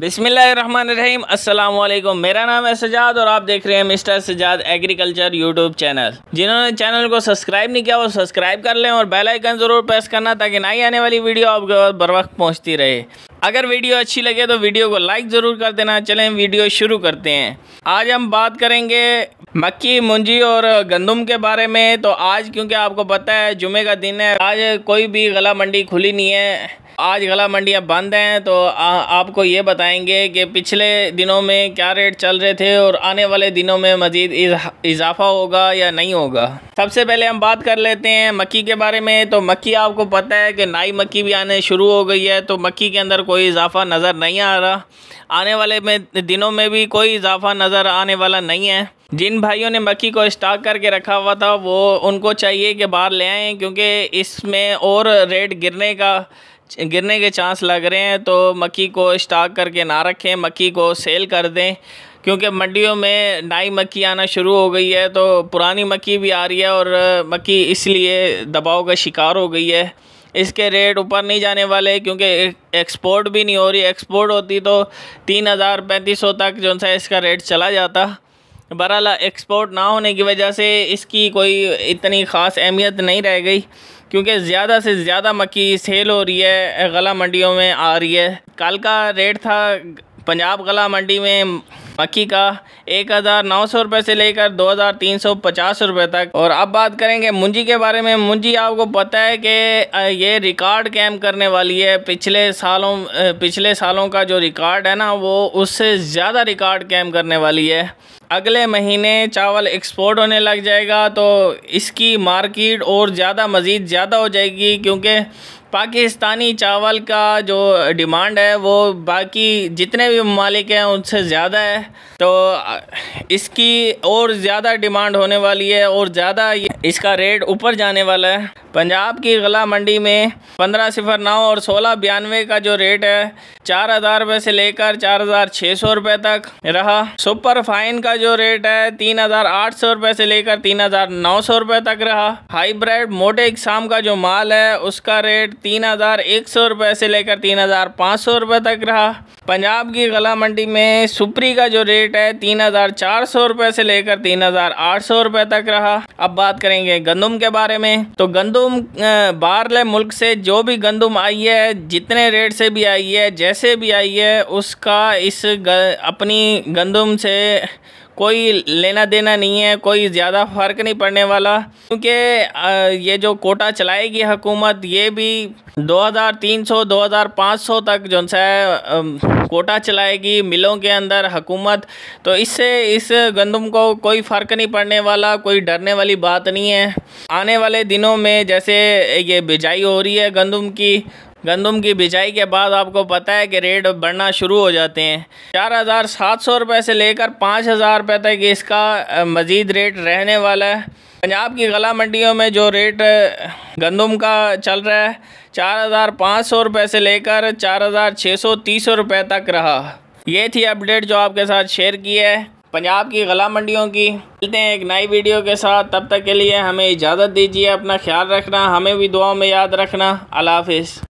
बिसमीम अल्लाम मेरा नाम है सजाद और आप देख रहे हैं mister Sajjad agriculture YouTube channel जिन्होंने चैनल को सब्सक्राइब नहीं किया वो सब्सक्राइब कर लें और बेल आइकन ज़रूर प्रेस करना ताकि नई आने वाली वीडियो आपके बर वक्त पहुँचती रहे अगर वीडियो अच्छी लगे तो वीडियो को लाइक ज़रूर कर देना चलें वीडियो शुरू करते हैं आज हम बात करेंगे मक्की मुंजी और गंदम के बारे में तो आज क्योंकि आपको पता है जुमे का दिन है आज कोई भी गला मंडी खुली नहीं है आज गला मंडियाँ बंद हैं तो आ, आपको ये बताएंगे कि पिछले दिनों में क्या रेट चल रहे थे और आने वाले दिनों में मज़ीद इजाफा होगा या नहीं होगा सबसे पहले हम बात कर लेते हैं मक्की के बारे में तो मक्की आपको पता है कि नई मक्की भी आने शुरू हो गई है तो मक्की के अंदर कोई इजाफा नज़र नहीं आ रहा आने वाले में दिनों में भी कोई इजाफा नज़र आने वाला नहीं है जिन भाइयों ने मक्की को स्टॉक करके रखा हुआ था वो उनको चाहिए कि बाहर ले आएँ क्योंकि इसमें और रेट गिरने का गिरने के चांस लग रहे हैं तो मक्की को स्टॉक करके ना रखें मक्की को सेल कर दें क्योंकि मंडियों में नई मक्की आना शुरू हो गई है तो पुरानी मक्की भी आ रही है और मक्की इसलिए दबाव का शिकार हो गई है इसके रेट ऊपर नहीं जाने वाले क्योंकि एक्सपोर्ट भी नहीं हो रही एक्सपोर्ट होती तो तीन हज़ार पैंतीस सौ तक जो सा इसका रेट चला जाता बहरहाल एक्सपोर्ट ना होने की वजह से इसकी कोई इतनी ख़ास अहमियत नहीं रह गई क्योंकि ज़्यादा से ज़्यादा मक्की सेल हो रही है गला मंडियों में आ रही है कल का रेट था पंजाब गला मंडी में मक्की का एक हज़ार नौ सौ रुपये से लेकर दो हज़ार तीन सौ पचास रुपये तक और अब बात करेंगे मुंजी के बारे में मुंजी आपको पता है कि ये रिकॉर्ड कैम करने वाली है पिछले सालों पिछले सालों का जो रिकॉर्ड है ना वो उससे ज़्यादा रिकॉर्ड कैम करने वाली है अगले महीने चावल एक्सपोर्ट होने लग जाएगा तो इसकी मार्किट और ज़्यादा मज़ीद ज़्यादा हो जाएगी क्योंकि पाकिस्तानी चावल का जो डिमांड है वो बाकी जितने भी ममालिक हैं उनसे ज़्यादा है तो इसकी और ज़्यादा डिमांड होने वाली है और ज़्यादा इसका रेट ऊपर जाने वाला है पंजाब की गला मंडी में पंद्रह सिफर नौ और सोलह बयानवे का जो रेट है चार हज़ार रुपये से लेकर चार हज़ार छः सौ रुपये तक रहा सुपर फाइन का जो रेट है तीन हज़ार आठ सौ रुपये से लेकर तीन हज़ार नौ सौ रुपये तक रहा हाईब्रेड मोटे इकसाम का जो माल है उसका रेट तीन हज़ार एक सौ रुपये से लेकर तीन हज़ार पाँच सौ रुपये तक रहा पंजाब की गला मंडी में सुपरी का जो रेट है तीन हज़ार चार सौ रुपये से लेकर तीन हज़ार आठ सौ रुपये तक रहा अब बात करेंगे गंदम के बारे में तो गंदम बारले मुल्क से जो भी गंदम आई है जितने रेट से भी आई है जैसे भी आई है उसका इस ग, अपनी गंदम से कोई लेना देना नहीं है कोई ज़्यादा फ़र्क नहीं पड़ने वाला क्योंकि ये जो कोटा चलाएगी हुकूमत ये भी 2300 2500 तक जो है कोटा चलाएगी मिलों के अंदर हुकूमत तो इससे इस गंदम को कोई फ़र्क नहीं पड़ने वाला कोई डरने वाली बात नहीं है आने वाले दिनों में जैसे ये बिजाई हो रही है गंदम की गंदम की बिजाई के बाद आपको पता है कि रेट बढ़ना शुरू हो जाते हैं चार हज़ार सात सौ रुपये से लेकर पाँच हज़ार रुपये तक इसका मज़ीद रेट रहने वाला है पंजाब की गला मंडियों में जो रेट गंदम का चल रहा है चार हज़ार पाँच सौ रुपये से लेकर चार हज़ार छः सौ तीस रुपये तक रहा ये थी अपडेट जो आपके साथ शेयर की है पंजाब की गला मंडियों की मिलते हैं एक नई वीडियो के साथ तब तक के लिए हमें इजाज़त दीजिए अपना ख्याल रखना हमें भी दुआओं में याद रखना अल्लाह हाफिज़